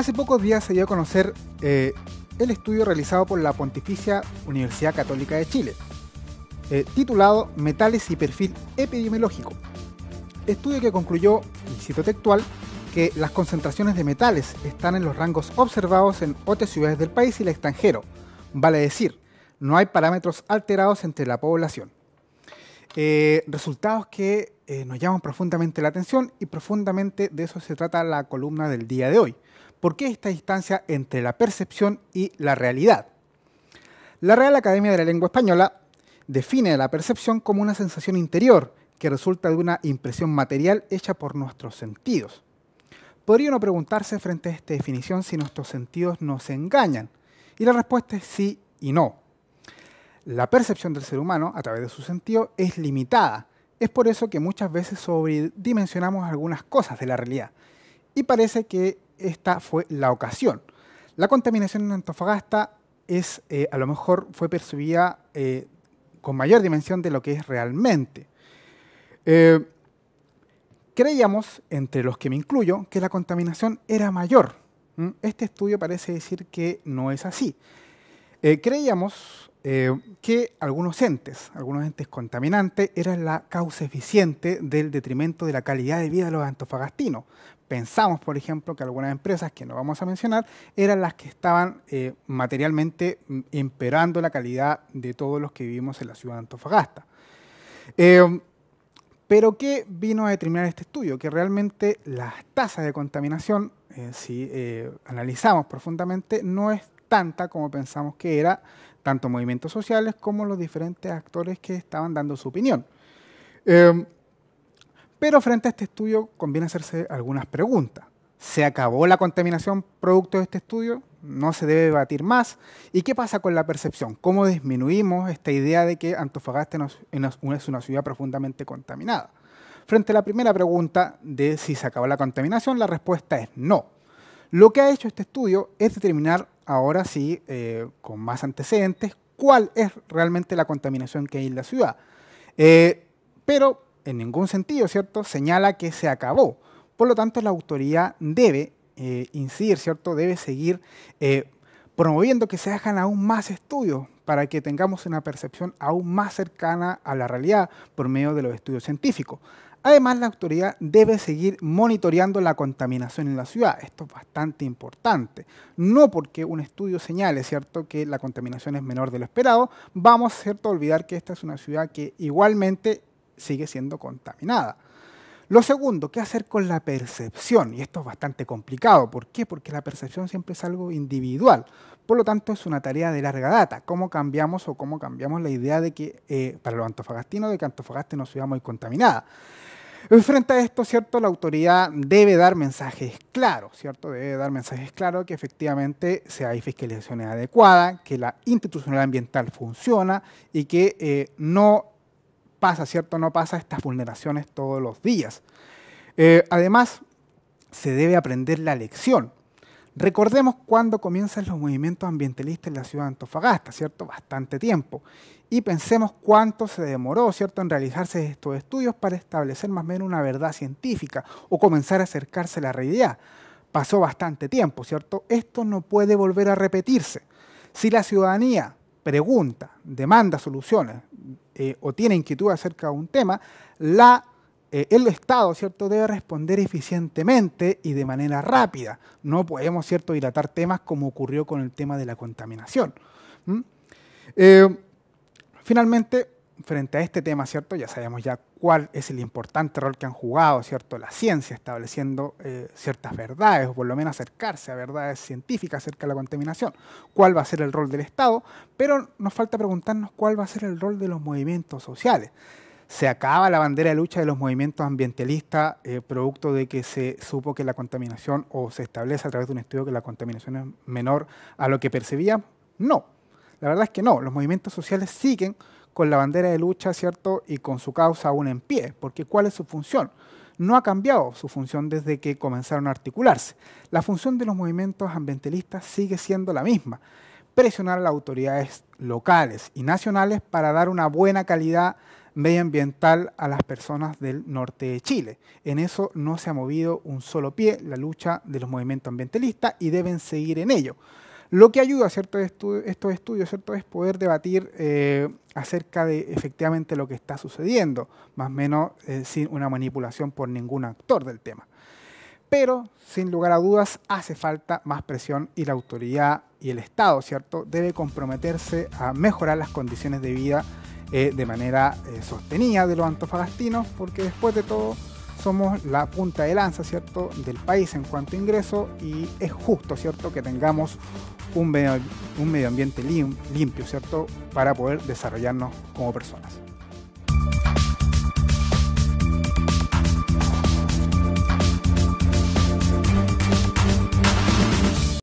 Hace pocos días se dio a conocer eh, el estudio realizado por la Pontificia Universidad Católica de Chile, eh, titulado Metales y Perfil Epidemiológico. Estudio que concluyó, y cito textual, que las concentraciones de metales están en los rangos observados en otras ciudades del país y el extranjero. Vale decir, no hay parámetros alterados entre la población. Eh, resultados que nos llaman profundamente la atención y profundamente de eso se trata la columna del día de hoy. ¿Por qué esta distancia entre la percepción y la realidad? La Real Academia de la Lengua Española define la percepción como una sensación interior que resulta de una impresión material hecha por nuestros sentidos. Podría uno preguntarse frente a esta definición si nuestros sentidos nos engañan. Y la respuesta es sí y no. La percepción del ser humano a través de su sentido es limitada. Es por eso que muchas veces sobredimensionamos algunas cosas de la realidad. Y parece que esta fue la ocasión. La contaminación en Antofagasta es, eh, a lo mejor fue percibida eh, con mayor dimensión de lo que es realmente. Eh, creíamos, entre los que me incluyo, que la contaminación era mayor. ¿Mm? Este estudio parece decir que no es así. creíamos que algunos entes, algunos entes contaminantes, eran la causa eficiente del detrimento de la calidad de vida de los antofagastinos, Pensamos, por ejemplo, que algunas empresas que no vamos a mencionar eran las que estaban eh, materialmente empeorando mm, la calidad de todos los que vivimos en la ciudad de Antofagasta. Eh, pero ¿qué vino a determinar este estudio? Que realmente las tasas de contaminación, eh, si analizamos profundamente, no es tanta como pensamos que era, tanto movimientos sociales como los diferentes actores que estaban dando su opinión. Eh, pero frente a este estudio conviene hacerse algunas preguntas. ¿Se acabó la contaminación producto de este estudio? ¿No se debe debatir más? ¿Y qué pasa con la percepción? ¿Cómo disminuimos esta idea de que Antofagasta es una ciudad profundamente contaminada? Frente a la primera pregunta de si se acabó la contaminación, la respuesta es no. Lo que ha hecho este estudio es determinar ahora sí, eh, con más antecedentes, cuál es realmente la contaminación que hay en la ciudad. Eh, pero en ningún sentido, ¿cierto?, señala que se acabó. Por lo tanto, la autoridad debe eh, incidir, ¿cierto?, debe seguir eh, promoviendo que se hagan aún más estudios para que tengamos una percepción aún más cercana a la realidad por medio de los estudios científicos. Además, la autoridad debe seguir monitoreando la contaminación en la ciudad. Esto es bastante importante. No porque un estudio señale, ¿cierto?, que la contaminación es menor de lo esperado, vamos, ¿cierto?, a olvidar que esta es una ciudad que igualmente sigue siendo contaminada. Lo segundo, ¿qué hacer con la percepción? Y esto es bastante complicado. ¿Por qué? Porque la percepción siempre es algo individual. Por lo tanto, es una tarea de larga data. ¿Cómo cambiamos o cómo cambiamos la idea de que, eh, para los antofagastinos, de que Antofagasta no sea muy contaminada? Frente a esto, ¿cierto? La autoridad debe dar mensajes claros, ¿cierto? Debe dar mensajes claros que efectivamente se hay fiscalización adecuada, que la institucionalidad ambiental funciona y que eh, no pasa, ¿cierto? No pasa estas vulneraciones todos los días. Eh, además, se debe aprender la lección. Recordemos cuándo comienzan los movimientos ambientalistas en la ciudad de Antofagasta, ¿cierto? Bastante tiempo. Y pensemos cuánto se demoró, ¿cierto?, en realizarse estos estudios para establecer más o menos una verdad científica o comenzar a acercarse a la realidad. Pasó bastante tiempo, ¿cierto? Esto no puede volver a repetirse. Si la ciudadanía pregunta, demanda soluciones, eh, o tiene inquietud acerca de un tema, la, eh, el Estado ¿cierto? debe responder eficientemente y de manera rápida. No podemos ¿cierto? dilatar temas como ocurrió con el tema de la contaminación. ¿Mm? Eh, finalmente, frente a este tema, ¿cierto? Ya sabemos ya cuál es el importante rol que han jugado, ¿cierto? La ciencia estableciendo eh, ciertas verdades, o por lo menos acercarse a verdades científicas acerca de la contaminación, cuál va a ser el rol del Estado, pero nos falta preguntarnos cuál va a ser el rol de los movimientos sociales. Se acaba la bandera de lucha de los movimientos ambientalistas, eh, producto de que se supo que la contaminación, o se establece a través de un estudio que la contaminación es menor a lo que percibían? No, la verdad es que no, los movimientos sociales siguen con la bandera de lucha, ¿cierto? Y con su causa aún en pie, porque ¿cuál es su función? No ha cambiado su función desde que comenzaron a articularse. La función de los movimientos ambientalistas sigue siendo la misma, presionar a las autoridades locales y nacionales para dar una buena calidad medioambiental a las personas del norte de Chile. En eso no se ha movido un solo pie la lucha de los movimientos ambientalistas y deben seguir en ello. Lo que ayuda a estos estudios ¿cierto? es poder debatir eh, acerca de efectivamente lo que está sucediendo, más o menos eh, sin una manipulación por ningún actor del tema. Pero, sin lugar a dudas, hace falta más presión y la autoridad y el Estado, ¿cierto?, debe comprometerse a mejorar las condiciones de vida eh, de manera sostenida de los antofagastinos, porque después de todo, somos la punta de lanza, ¿cierto?, del país en cuanto a ingreso y es justo, ¿cierto?, que tengamos un medio, ambiente limpio, ¿cierto? Para poder desarrollarnos como personas.